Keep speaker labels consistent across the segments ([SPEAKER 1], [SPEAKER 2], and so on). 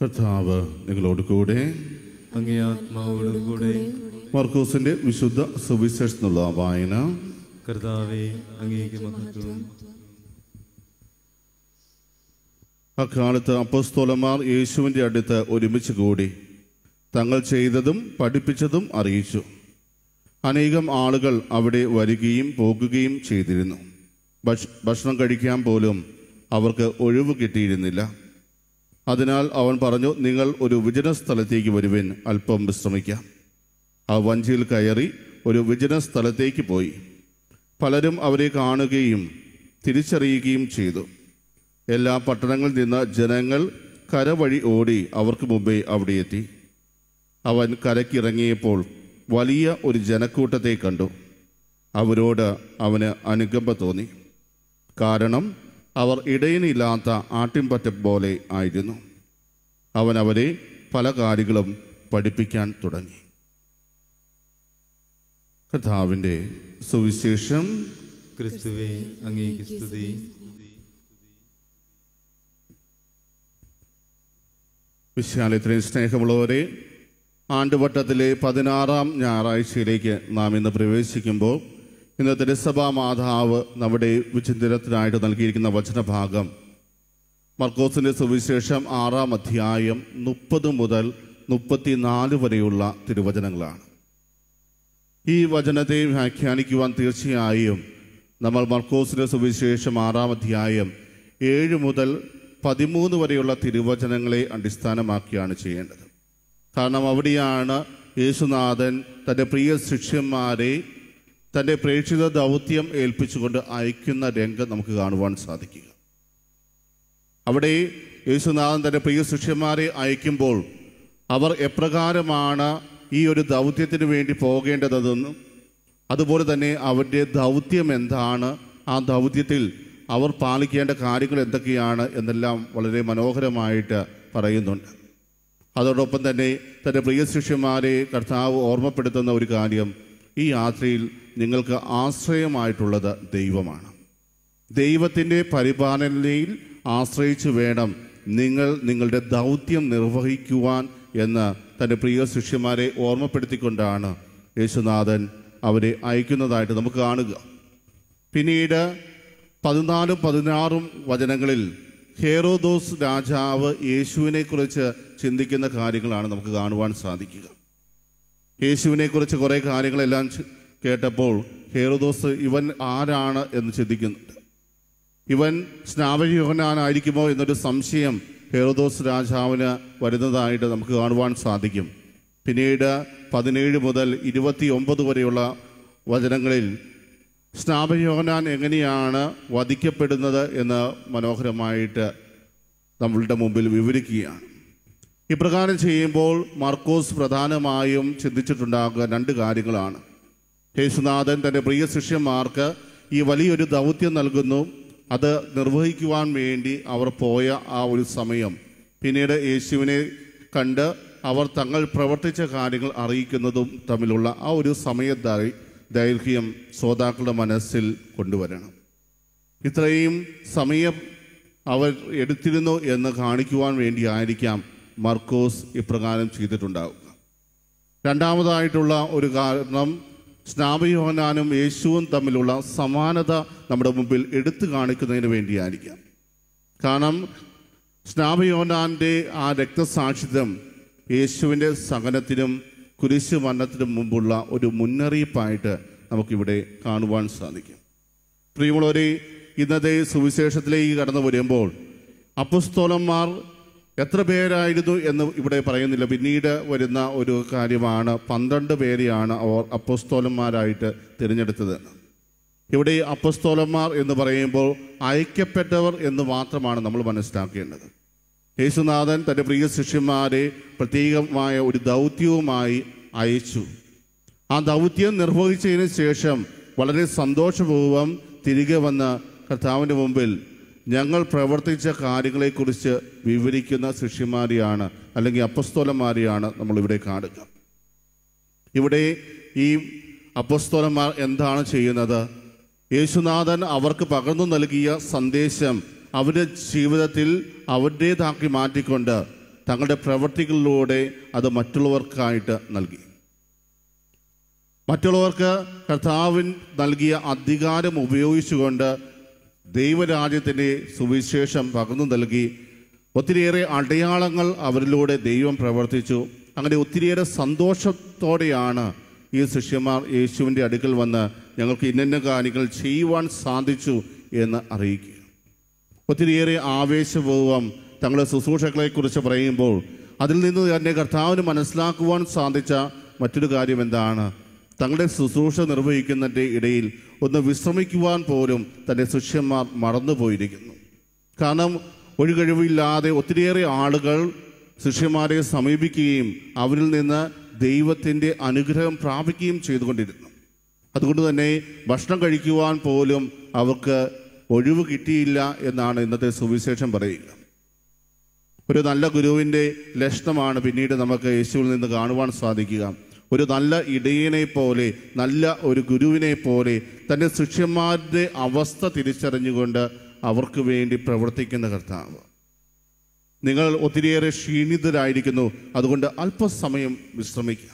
[SPEAKER 1] കർത്താവ് നിങ്ങളോട് കൂടെ കൂടെ മർക്കോസിന്റെ വിശുദ്ധ എന്നുള്ള വായന കർത്താവേ അങ്ങേക്ക് മഹത്വം അക്കാലത്ത് അപ്പസ്തോലന്മാർ യേശുവിൻ്റെ അടുത്ത് ഒരുമിച്ച് കൂടി തങ്ങൾ ചെയ്തതും പഠിപ്പിച്ചതും അറിയിച്ചു അനേകം ആളുകൾ അവിടെ വരികയും പോകുകയും ചെയ്തിരുന്നു ഭക്ഷണം കഴിക്കാൻ പോലും അവർക്ക് ഒഴിവ് കിട്ടിയിരുന്നില്ല അതിനാൽ അവൻ പറഞ്ഞു നിങ്ങൾ ഒരു വിജന സ്ഥലത്തേക്ക് വരുവിൻ അല്പം വിശ്രമിക്കാം ആ വഞ്ചിയിൽ കയറി ഒരു വിജന സ്ഥലത്തേക്ക് പോയി പലരും അവരെ കാണുകയും തിരിച്ചറിയുകയും ചെയ്തു എല്ലാ പട്ടണങ്ങളിൽ നിന്ന് ജനങ്ങൾ കരവഴി ഓടി അവർക്ക് മുമ്പേ അവിടെ എത്തി അവൻ കരക്കിറങ്ങിയപ്പോൾ വലിയ ഒരു ജനക്കൂട്ടത്തെ കണ്ടു അവരോട് അവന് അനുകമ്പ തോന്നി കാരണം അവർ ഇടയിനില്ലാത്ത ആട്ടിൻപറ്റം പോലെ ആയിരുന്നു അവൻ അവരെ പല കാര്യങ്ങളും പഠിപ്പിക്കാൻ തുടങ്ങി കഥാവിൻ്റെ സുവിശേഷം ക്രിസ്തുവേ അങ്ങേക്ക് വിശ്വാലയത്തിലെ സ്നേഹമുള്ളവരെ ആണ്ടുവട്ടത്തിലെ പതിനാറാം ഞായറാഴ്ചയിലേക്ക് നാം ഇന്ന് പ്രവേശിക്കുമ്പോൾ ഇന്നത്തെ സഭാ മാതാവ് നമ്മുടെ വിചിന്തനത്തിനായിട്ട് നൽകിയിരിക്കുന്ന വചനഭാഗം മർക്കോസിൻ്റെ സുവിശേഷം ആറാം അധ്യായം മുപ്പത് മുതൽ മുപ്പത്തിനാല് വരെയുള്ള തിരുവചനങ്ങളാണ് ഈ വചനത്തെ വ്യാഖ്യാനിക്കുവാൻ തീർച്ചയായും നമ്മൾ മർക്കോസിൻ്റെ സുവിശേഷം ആറാം അധ്യായം ഏഴ് മുതൽ പതിമൂന്ന് വരെയുള്ള തിരുവചനങ്ങളെ അടിസ്ഥാനമാക്കിയാണ് ചെയ്യേണ്ടത് കാരണം അവിടെയാണ് യേശുനാഥൻ തൻ്റെ പ്രിയ ശിഷ്യന്മാരെ തൻ്റെ പ്രേക്ഷിത ദൗത്യം ഏൽപ്പിച്ചുകൊണ്ട് അയക്കുന്ന രംഗം നമുക്ക് കാണുവാൻ സാധിക്കുക അവിടെ യേശുനാഥൻ തൻ്റെ പ്രിയ ശിഷ്യന്മാരെ അയക്കുമ്പോൾ അവർ എപ്രകാരമാണ് ഈ ഒരു ദൗത്യത്തിന് വേണ്ടി പോകേണ്ടതെന്നും അതുപോലെ തന്നെ അവരുടെ ദൗത്യം എന്താണ് ആ ദൗത്യത്തിൽ അവർ പാലിക്കേണ്ട കാര്യങ്ങൾ എന്തൊക്കെയാണ് എന്നെല്ലാം വളരെ മനോഹരമായിട്ട് പറയുന്നുണ്ട് അതോടൊപ്പം തന്നെ തൻ്റെ പ്രിയ ശിഷ്യന്മാരെ കർത്താവ് ഓർമ്മപ്പെടുത്തുന്ന ഒരു കാര്യം ഈ യാത്രയിൽ നിങ്ങൾക്ക് ആശ്രയമായിട്ടുള്ളത് ദൈവമാണ് ദൈവത്തിൻ്റെ പരിപാലനയിൽ ആശ്രയിച്ചു വേണം നിങ്ങൾ നിങ്ങളുടെ ദൗത്യം നിർവഹിക്കുവാൻ എന്ന് തൻ്റെ പ്രിയ ശിഷ്യന്മാരെ ഓർമ്മപ്പെടുത്തിക്കൊണ്ടാണ് യേശുനാഥൻ അവരെ അയക്കുന്നതായിട്ട് നമുക്ക് കാണുക പിന്നീട് പതിനാലും പതിനാറും വചനങ്ങളിൽ ഹേറോദോസ് രാജാവ് യേശുവിനെക്കുറിച്ച് ചിന്തിക്കുന്ന കാര്യങ്ങളാണ് നമുക്ക് കാണുവാൻ സാധിക്കുക യേശുവിനെക്കുറിച്ച് കുറേ കാര്യങ്ങളെല്ലാം കേട്ടപ്പോൾ ഹേറോദോസ് ഇവൻ ആരാണ് എന്ന് ചിന്തിക്കുന്നുണ്ട് ഇവൻ സ്നാവഹ്യോഹനായിരിക്കുമോ എന്നൊരു സംശയം ഹെറോദോസ് രാജാവിന് വരുന്നതായിട്ട് നമുക്ക് കാണുവാൻ സാധിക്കും പിന്നീട് പതിനേഴ് മുതൽ ഇരുപത്തി ഒമ്പത് വരെയുള്ള വചനങ്ങളിൽ സ്നാപയോഹനാൻ എങ്ങനെയാണ് വധിക്കപ്പെടുന്നത് എന്ന് മനോഹരമായിട്ട് നമ്മളുടെ മുമ്പിൽ വിവരിക്കുകയാണ് ഇപ്രകാരം ചെയ്യുമ്പോൾ മാർക്കോസ് പ്രധാനമായും ചിന്തിച്ചിട്ടുണ്ടാകുക രണ്ട് കാര്യങ്ങളാണ് യേശുനാഥൻ തൻ്റെ പ്രിയ ശിഷ്യന്മാർക്ക് ഈ വലിയൊരു ദൗത്യം നൽകുന്നു അത് നിർവഹിക്കുവാൻ വേണ്ടി അവർ പോയ ആ ഒരു സമയം പിന്നീട് യേശുവിനെ കണ്ട് അവർ തങ്ങൾ പ്രവർത്തിച്ച കാര്യങ്ങൾ അറിയിക്കുന്നതും തമ്മിലുള്ള ആ ഒരു സമയത്തായി ദൈർഘ്യം ശ്രോതാക്കളുടെ മനസ്സിൽ കൊണ്ടുവരണം ഇത്രയും സമയം അവർ എടുത്തിരുന്നു എന്ന് കാണിക്കുവാൻ വേണ്ടിയായിരിക്കാം മർക്കോസ് ഇപ്രകാരം ചെയ്തിട്ടുണ്ടാവുക രണ്ടാമതായിട്ടുള്ള ഒരു കാരണം സ്നാപയോഹനാനും യേശുവും തമ്മിലുള്ള സമാനത നമ്മുടെ മുമ്പിൽ എടുത്തു കാണിക്കുന്നതിന് വേണ്ടിയായിരിക്കാം കാരണം സ്നാപയോഹനാൻ്റെ ആ രക്തസാക്ഷിത്വം യേശുവിൻ്റെ സഹനത്തിനും കുരിശു മരണത്തിനും മുമ്പുള്ള ഒരു മുന്നറിയിപ്പായിട്ട് നമുക്കിവിടെ കാണുവാൻ സാധിക്കും പ്രിയമുള്ളവരെ ഇന്നത്തെ സുവിശേഷത്തിലേക്ക് കടന്നു വരുമ്പോൾ അപ്പുസ്തോലന്മാർ എത്ര പേരായിരുന്നു എന്ന് ഇവിടെ പറയുന്നില്ല പിന്നീട് വരുന്ന ഒരു കാര്യമാണ് പന്ത്രണ്ട് പേരെയാണ് അവർ അപ്പസ്തോലന്മാരായിട്ട് തിരഞ്ഞെടുത്തത് ഇവിടെ അപ്പസ്തോലന്മാർ എന്ന് പറയുമ്പോൾ അയക്കപ്പെട്ടവർ എന്ന് മാത്രമാണ് നമ്മൾ മനസ്സിലാക്കേണ്ടത് യേശുനാഥൻ തൻ്റെ പ്രിയ ശിഷ്യന്മാരെ പ്രത്യേകമായ ഒരു ദൗത്യവുമായി അയച്ചു ആ ദൗത്യം നിർവഹിച്ചതിന് ശേഷം വളരെ സന്തോഷപൂർവ്വം തിരികെ വന്ന കർത്താവിൻ്റെ മുമ്പിൽ ഞങ്ങൾ പ്രവർത്തിച്ച കാര്യങ്ങളെക്കുറിച്ച് വിവരിക്കുന്ന ശിഷ്യന്മാരെയാണ് അല്ലെങ്കിൽ അപ്പസ്തോലന്മാരെയാണ് നമ്മളിവിടെ കാണുക ഇവിടെ ഈ അപ്പസ്തോലന്മാർ എന്താണ് ചെയ്യുന്നത് യേശുനാഥൻ അവർക്ക് പകർന്നു നൽകിയ സന്ദേശം അവരുടെ ജീവിതത്തിൽ അവരുടേതാക്കി മാറ്റിക്കൊണ്ട് തങ്ങളുടെ പ്രവൃത്തികളിലൂടെ അത് മറ്റുള്ളവർക്കായിട്ട് നൽകി മറ്റുള്ളവർക്ക് കർത്താവിൻ നൽകിയ അധികാരം ഉപയോഗിച്ചുകൊണ്ട് ദൈവരാജ്യത്തിൻ്റെ സുവിശേഷം പകർന്നു നൽകി ഒത്തിരിയേറെ അടയാളങ്ങൾ അവരിലൂടെ ദൈവം പ്രവർത്തിച്ചു അങ്ങനെ ഒത്തിരിയേറെ സന്തോഷത്തോടെയാണ് ഈ ശിഷ്യന്മാർ യേശുവിൻ്റെ അടുക്കൽ വന്ന് ഞങ്ങൾക്ക് ഇന്നന്ന കാര്യങ്ങൾ ചെയ്യുവാൻ സാധിച്ചു എന്ന് അറിയിക്കുക ഒത്തിരിയേറെ ആവേശപൂർവം തങ്ങളുടെ ശുശ്രൂഷകളെക്കുറിച്ച് പറയുമ്പോൾ അതിൽ നിന്ന് തന്നെ കർത്താവിന് മനസ്സിലാക്കുവാൻ സാധിച്ച മറ്റൊരു കാര്യം എന്താണ് തങ്ങളുടെ ശുശ്രൂഷ നിർവഹിക്കുന്നതിൻ്റെ ഇടയിൽ ഒന്ന് വിശ്രമിക്കുവാൻ പോലും തൻ്റെ ശിഷ്യന്മാർ മറന്നുപോയിരിക്കുന്നു കാരണം ഒരു കഴിവില്ലാതെ ഒത്തിരിയേറെ ആളുകൾ ശിഷ്യന്മാരെ സമീപിക്കുകയും അവരിൽ നിന്ന് ദൈവത്തിൻ്റെ അനുഗ്രഹം പ്രാപിക്കുകയും ചെയ്തുകൊണ്ടിരുന്നു അതുകൊണ്ട് തന്നെ ഭക്ഷണം കഴിക്കുവാൻ പോലും അവർക്ക് ഒഴിവ് കിട്ടിയില്ല എന്നാണ് ഇന്നത്തെ സുവിശേഷം പറയുക ഒരു നല്ല ഗുരുവിൻ്റെ ലക്ഷണമാണ് പിന്നീട് നമുക്ക് യേശുവിൽ നിന്ന് കാണുവാൻ സാധിക്കുക ഒരു നല്ല ഇടയനെ പോലെ നല്ല ഒരു ഗുരുവിനെ പോലെ തൻ്റെ ശിഷ്യന്മാരുടെ അവസ്ഥ തിരിച്ചറിഞ്ഞുകൊണ്ട് അവർക്ക് വേണ്ടി പ്രവർത്തിക്കുന്ന കർത്താവ് നിങ്ങൾ ഒത്തിരിയേറെ ക്ഷീണിതരായിരിക്കുന്നു അതുകൊണ്ട് അല്പസമയം വിശ്രമിക്കുക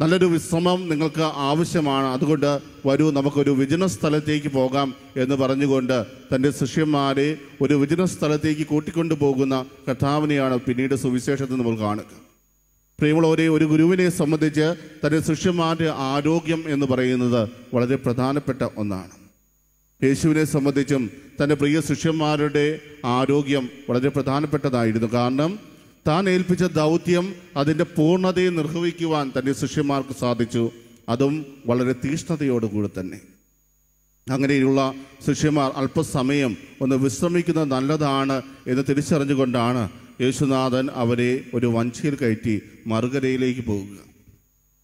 [SPEAKER 1] നല്ലൊരു വിശ്രമം നിങ്ങൾക്ക് ആവശ്യമാണ് അതുകൊണ്ട് വരൂ നമുക്കൊരു വിജന സ്ഥലത്തേക്ക് പോകാം എന്ന് പറഞ്ഞുകൊണ്ട് തൻ്റെ ശിഷ്യന്മാരെ ഒരു വിജന സ്ഥലത്തേക്ക് കൂട്ടിക്കൊണ്ടു പോകുന്ന കർത്താവിനെയാണ് പിന്നീട് സുവിശേഷത്തിൽ നമ്മൾ കാണുക പ്രിയമുള്ളവരെ ഒരു ഗുരുവിനെ സംബന്ധിച്ച് തൻ്റെ ശിഷ്യന്മാരുടെ ആരോഗ്യം എന്ന് പറയുന്നത് വളരെ പ്രധാനപ്പെട്ട ഒന്നാണ് യേശുവിനെ സംബന്ധിച്ചും തൻ്റെ പ്രിയ ശിഷ്യന്മാരുടെ ആരോഗ്യം വളരെ പ്രധാനപ്പെട്ടതായിരുന്നു കാരണം താൻ ഏൽപ്പിച്ച ദൗത്യം അതിൻ്റെ പൂർണ്ണതയെ നിർവഹിക്കുവാൻ തൻ്റെ ശിഷ്യന്മാർക്ക് സാധിച്ചു അതും വളരെ തീഷ്ണതയോടുകൂടി തന്നെ അങ്ങനെയുള്ള ശിഷ്യന്മാർ അല്പസമയം ഒന്ന് വിശ്രമിക്കുന്നത് നല്ലതാണ് എന്ന് തിരിച്ചറിഞ്ഞുകൊണ്ടാണ് യേശുനാഥൻ അവരെ ഒരു വഞ്ചിയിൽ കയറ്റി മറുകരയിലേക്ക് പോകുക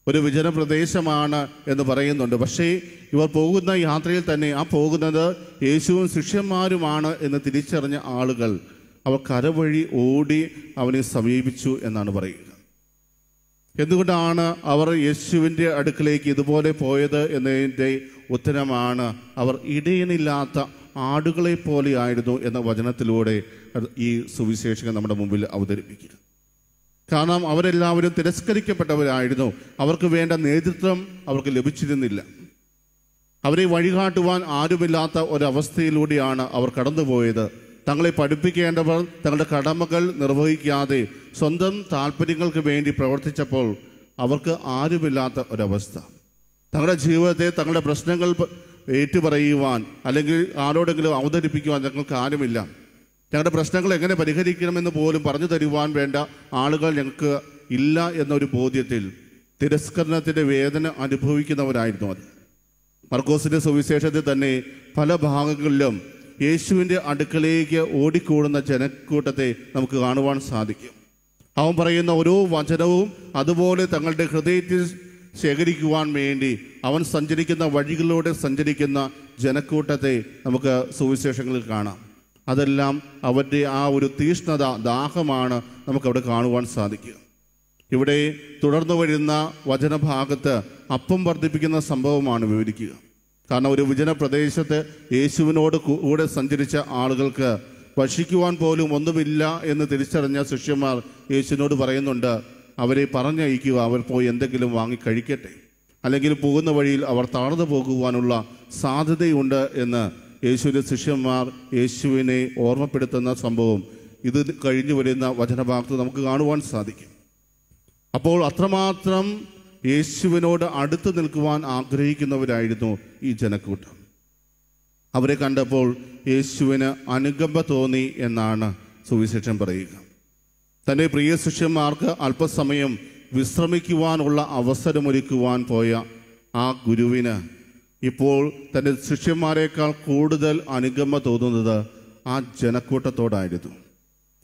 [SPEAKER 1] ഒരു വിജന പ്രദേശമാണ് എന്ന് പറയുന്നുണ്ട് പക്ഷേ ഇവർ പോകുന്ന യാത്രയിൽ തന്നെ ആ പോകുന്നത് യേശുവും ശിഷ്യന്മാരുമാണ് എന്ന് തിരിച്ചറിഞ്ഞ ആളുകൾ അവർ കരവഴി ഓടി അവനെ സമീപിച്ചു എന്നാണ് പറയുക എന്തുകൊണ്ടാണ് അവർ യേശുവിൻ്റെ അടുക്കിലേക്ക് ഇതുപോലെ പോയത് എന്നതിൻ്റെ ഉത്തരമാണ് അവർ ഇടയനില്ലാത്ത ആടുകളെ പോലെയായിരുന്നു എന്ന വചനത്തിലൂടെ ഈ സുവിശേഷകൻ നമ്മുടെ മുമ്പിൽ അവതരിപ്പിക്കുന്നു കാരണം അവരെല്ലാവരും തിരസ്കരിക്കപ്പെട്ടവരായിരുന്നു അവർക്ക് വേണ്ട നേതൃത്വം അവർക്ക് ലഭിച്ചിരുന്നില്ല അവരെ വഴികാട്ടുവാൻ ആരുമില്ലാത്ത ഒരവസ്ഥയിലൂടെയാണ് അവർ കടന്നുപോയത് തങ്ങളെ പഠിപ്പിക്കേണ്ടവർ തങ്ങളുടെ കടമകൾ നിർവഹിക്കാതെ സ്വന്തം താല്പര്യങ്ങൾക്ക് വേണ്ടി പ്രവർത്തിച്ചപ്പോൾ അവർക്ക് ആരുമില്ലാത്ത ഒരവസ്ഥ തങ്ങളുടെ ജീവിതത്തെ തങ്ങളുടെ പ്രശ്നങ്ങൾ ഏറ്റുപറയുവാൻ അല്ലെങ്കിൽ ആരോടെങ്കിലും അവതരിപ്പിക്കുവാൻ ഞങ്ങൾക്ക് ആരുമില്ല ഞങ്ങളുടെ പ്രശ്നങ്ങൾ എങ്ങനെ പരിഹരിക്കണമെന്ന് പോലും പറഞ്ഞു തരുവാൻ വേണ്ട ആളുകൾ ഞങ്ങൾക്ക് ഇല്ല എന്നൊരു ബോധ്യത്തിൽ തിരസ്കരണത്തിൻ്റെ വേദന അനുഭവിക്കുന്നവരായിരുന്നു അത് മർക്കോസിൻ്റെ സുവിശേഷത്തിൽ തന്നെ പല ഭാഗങ്ങളിലും യേശുവിൻ്റെ അടുക്കലേക്ക് ഓടിക്കൂടുന്ന ജനക്കൂട്ടത്തെ നമുക്ക് കാണുവാൻ സാധിക്കും അവൻ പറയുന്ന ഓരോ വചനവും അതുപോലെ തങ്ങളുടെ ഹൃദയത്തിൽ ശേഖരിക്കുവാൻ വേണ്ടി അവൻ സഞ്ചരിക്കുന്ന വഴികളിലൂടെ സഞ്ചരിക്കുന്ന ജനക്കൂട്ടത്തെ നമുക്ക് സുവിശേഷങ്ങളിൽ കാണാം അതെല്ലാം അവൻ്റെ ആ ഒരു തീഷ്ണത ദാഹമാണ് നമുക്കവിടെ കാണുവാൻ സാധിക്കുക ഇവിടെ തുടർന്നു വരുന്ന വചനഭാഗത്ത് അപ്പം വർദ്ധിപ്പിക്കുന്ന സംഭവമാണ് വിവരിക്കുക കാരണം ഒരു വിജന പ്രദേശത്ത് യേശുവിനോട് കൂടെ സഞ്ചരിച്ച ആളുകൾക്ക് ഭക്ഷിക്കുവാൻ പോലും ഒന്നുമില്ല എന്ന് തിരിച്ചറിഞ്ഞ ശിഷ്യന്മാർ യേശുവിനോട് പറയുന്നുണ്ട് അവരെ പറഞ്ഞയക്കുക അവർ പോയി എന്തെങ്കിലും വാങ്ങി കഴിക്കട്ടെ അല്ലെങ്കിൽ പോകുന്ന വഴിയിൽ അവർ താണതു പോകുവാനുള്ള സാധ്യതയുണ്ട് എന്ന് യേശുവിൻ്റെ ശിഷ്യന്മാർ യേശുവിനെ ഓർമ്മപ്പെടുത്തുന്ന സംഭവം ഇത് കഴിഞ്ഞു വരുന്ന വചനഭാഗത്ത് നമുക്ക് കാണുവാൻ സാധിക്കും അപ്പോൾ അത്രമാത്രം യേശുവിനോട് അടുത്ത് നിൽക്കുവാൻ ആഗ്രഹിക്കുന്നവരായിരുന്നു ഈ ജനക്കൂട്ടം അവരെ കണ്ടപ്പോൾ യേശുവിന് അനുകമ്പ തോന്നി എന്നാണ് സുവിശേഷം പറയുക തൻ്റെ പ്രിയ ശിഷ്യന്മാർക്ക് അല്പസമയം വിശ്രമിക്കുവാനുള്ള അവസരമൊരുക്കുവാൻ പോയ ആ ഗുരുവിന് ഇപ്പോൾ തൻ്റെ ശിഷ്യന്മാരെക്കാൾ കൂടുതൽ അനുഗമ തോന്നുന്നത് ആ ജനക്കൂട്ടത്തോടായിരുന്നു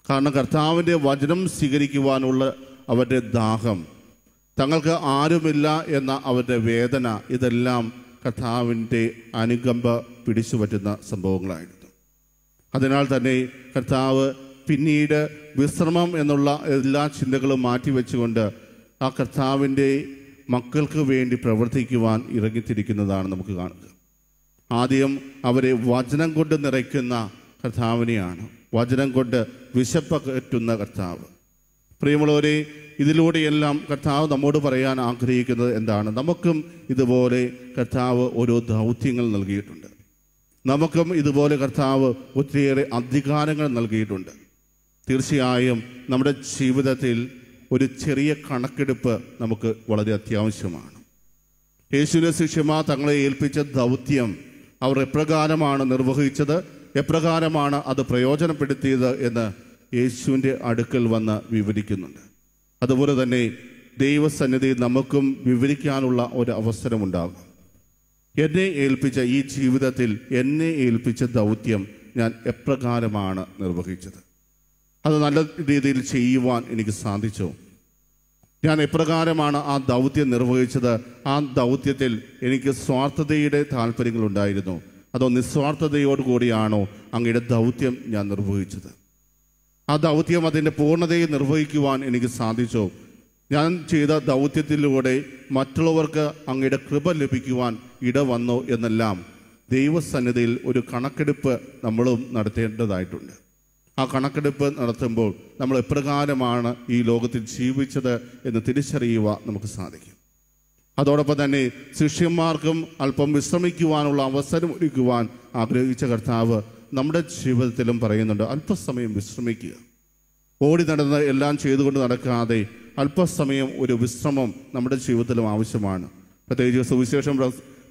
[SPEAKER 1] കാരണം കർത്താവിൻ്റെ വചനം സ്വീകരിക്കുവാനുള്ള അവരുടെ ദാഹം തങ്ങൾക്ക് ആരുമില്ല എന്ന അവരുടെ വേദന ഇതെല്ലാം കർത്താവിൻ്റെ അനുകമ്പ പിടിച്ചു പറ്റുന്ന സംഭവങ്ങളായിരുന്നു അതിനാൽ തന്നെ കർത്താവ് പിന്നീട് വിശ്രമം എന്നുള്ള എല്ലാ ചിന്തകളും മാറ്റിവെച്ചുകൊണ്ട് ആ കർത്താവിൻ്റെ മക്കൾക്ക് വേണ്ടി പ്രവർത്തിക്കുവാൻ ഇറങ്ങിത്തിരിക്കുന്നതാണ് നമുക്ക് കാണുക ആദ്യം അവരെ വചനം കൊണ്ട് നിറയ്ക്കുന്ന കർത്താവിനെയാണ് വചനം കൊണ്ട് കയറ്റുന്ന കർത്താവ് പ്രിയമുള്ളവരെ ഇതിലൂടെയെല്ലാം കർത്താവ് നമ്മോട് പറയാൻ ആഗ്രഹിക്കുന്നത് എന്താണ് നമുക്കും ഇതുപോലെ കർത്താവ് ഓരോ ദൗത്യങ്ങൾ നൽകിയിട്ടുണ്ട് നമുക്കും ഇതുപോലെ കർത്താവ് ഒത്തിരിയേറെ അധികാരങ്ങൾ നൽകിയിട്ടുണ്ട് തീർച്ചയായും നമ്മുടെ ജീവിതത്തിൽ ഒരു ചെറിയ കണക്കെടുപ്പ് നമുക്ക് വളരെ അത്യാവശ്യമാണ് യേശുവിനെ ശിഷ്യമാ തങ്ങളെ ഏൽപ്പിച്ച ദൗത്യം അവർ എപ്രകാരമാണ് നിർവഹിച്ചത് എപ്രകാരമാണ് അത് പ്രയോജനപ്പെടുത്തിയത് എന്ന് യേശുവിൻ്റെ അടുക്കൽ വന്ന് വിവരിക്കുന്നുണ്ട് അതുപോലെ തന്നെ ദൈവസന്നിധി നമുക്കും വിവരിക്കാനുള്ള ഒരു അവസരമുണ്ടാകും എന്നെ ഏൽപ്പിച്ച ഈ ജീവിതത്തിൽ എന്നെ ഏൽപ്പിച്ച ദൗത്യം ഞാൻ എപ്രകാരമാണ് നിർവഹിച്ചത് അത് നല്ല രീതിയിൽ ചെയ്യുവാൻ എനിക്ക് സാധിച്ചു ഞാൻ എപ്രകാരമാണ് ആ ദൗത്യം നിർവഹിച്ചത് ആ ദൗത്യത്തിൽ എനിക്ക് സ്വാർത്ഥതയുടെ താല്പര്യങ്ങളുണ്ടായിരുന്നു അതോ നിസ്വാർത്ഥതയോടുകൂടിയാണോ അങ്ങയുടെ ദൗത്യം ഞാൻ നിർവഹിച്ചത് ആ ദൗത്യം അതിൻ്റെ പൂർണ്ണതയെ നിർവഹിക്കുവാൻ എനിക്ക് സാധിച്ചോ ഞാൻ ചെയ്ത ദൗത്യത്തിലൂടെ മറ്റുള്ളവർക്ക് അങ്ങയുടെ കൃപ ലഭിക്കുവാൻ ഇടവന്നോ എന്നെല്ലാം ദൈവസന്നിധിയിൽ ഒരു കണക്കെടുപ്പ് നമ്മളും നടത്തേണ്ടതായിട്ടുണ്ട് ആ കണക്കെടുപ്പ് നടത്തുമ്പോൾ നമ്മൾ എപ്രകാരമാണ് ഈ ലോകത്തിൽ ജീവിച്ചത് എന്ന് തിരിച്ചറിയുക നമുക്ക് സാധിക്കും അതോടൊപ്പം തന്നെ ശിഷ്യന്മാർക്കും അല്പം വിശ്രമിക്കുവാനുള്ള അവസരം ഒരുക്കുവാൻ ആഗ്രഹിച്ച കർത്താവ് നമ്മുടെ ജീവിതത്തിലും പറയുന്നുണ്ട് അല്പസമയം വിശ്രമിക്കുക ഓടി നടന്ന് എല്ലാം ചെയ്തുകൊണ്ട് നടക്കാതെ അല്പസമയം ഒരു വിശ്രമം നമ്മുടെ ജീവിതത്തിലും ആവശ്യമാണ് പ്രത്യേകിച്ച് സുവിശേഷം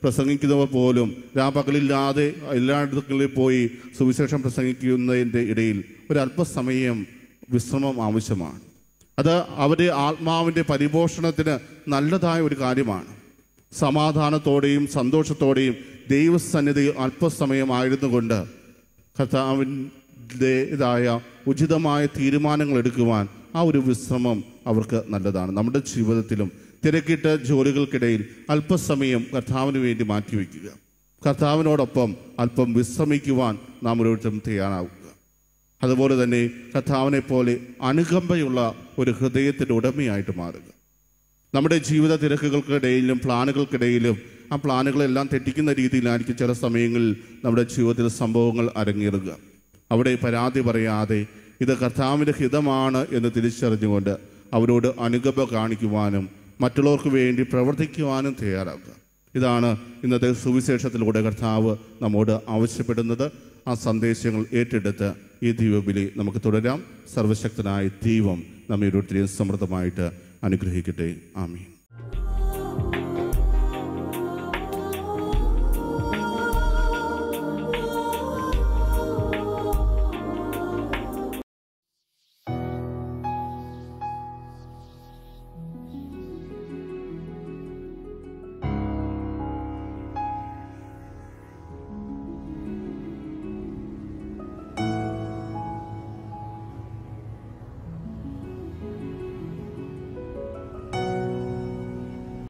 [SPEAKER 1] പ്രസംഗിക്കുന്നവർ പോലും രാപകലില്ലാതെ എല്ലായിടത്തുകളിൽ പോയി സുവിശേഷം പ്രസംഗിക്കുന്നതിൻ്റെ ഇടയിൽ ഒരല്പസമയം വിശ്രമം ആവശ്യമാണ് അത് അവരെ ആത്മാവിൻ്റെ പരിപോഷണത്തിന് നല്ലതായ ഒരു കാര്യമാണ് സമാധാനത്തോടെയും സന്തോഷത്തോടെയും ദൈവസന്നിധിയിൽ അല്പസമയമായിരുന്നു കൊണ്ട് കർത്താവിൻ്റെതായ ഉചിതമായ തീരുമാനങ്ങൾ എടുക്കുവാൻ ആ ഒരു വിശ്രമം അവർക്ക് നല്ലതാണ് നമ്മുടെ ജീവിതത്തിലും തിരക്കിട്ട ജോലികൾക്കിടയിൽ അല്പസമയം കർത്താവിന് വേണ്ടി മാറ്റിവെക്കുക കർത്താവിനോടൊപ്പം അല്പം വിശ്രമിക്കുവാൻ നാം ഒരുവിധം തയ്യാറാവുക അതുപോലെ തന്നെ കർത്താവിനെ പോലെ അനുകമ്പയുള്ള ഒരു ഹൃദയത്തിൻ്റെ ഉടമയായിട്ട് മാറുക നമ്മുടെ ജീവിത തിരക്കുകൾക്കിടയിലും പ്ലാനുകൾക്കിടയിലും ആ പ്ലാനുകളെല്ലാം തെറ്റിക്കുന്ന രീതിയിലായിരിക്കും ചില സമയങ്ങളിൽ നമ്മുടെ ജീവിതത്തിൽ സംഭവങ്ങൾ അരങ്ങേറുക അവിടെ പരാതി പറയാതെ ഇത് കർത്താവിൻ്റെ ഹിതമാണ് എന്ന് തിരിച്ചറിഞ്ഞുകൊണ്ട് അവരോട് അനുകമ്പ കാണിക്കുവാനും മറ്റുള്ളവർക്ക് വേണ്ടി പ്രവർത്തിക്കുവാനും തയ്യാറാക്കുക ഇതാണ് ഇന്നത്തെ സുവിശേഷത്തിലൂടെ കർത്താവ് നമ്മോട് ആവശ്യപ്പെടുന്നത് ആ സന്ദേശങ്ങൾ ഏറ്റെടുത്ത് ഈ ദൈവബലി നമുക്ക് തുടരാം സർവശക്തനായ ദൈവം നമ്മെ ഒരു സമൃദ്ധമായിട്ട് അനുഗ്രഹിക്കട്ടെ ആമീൻ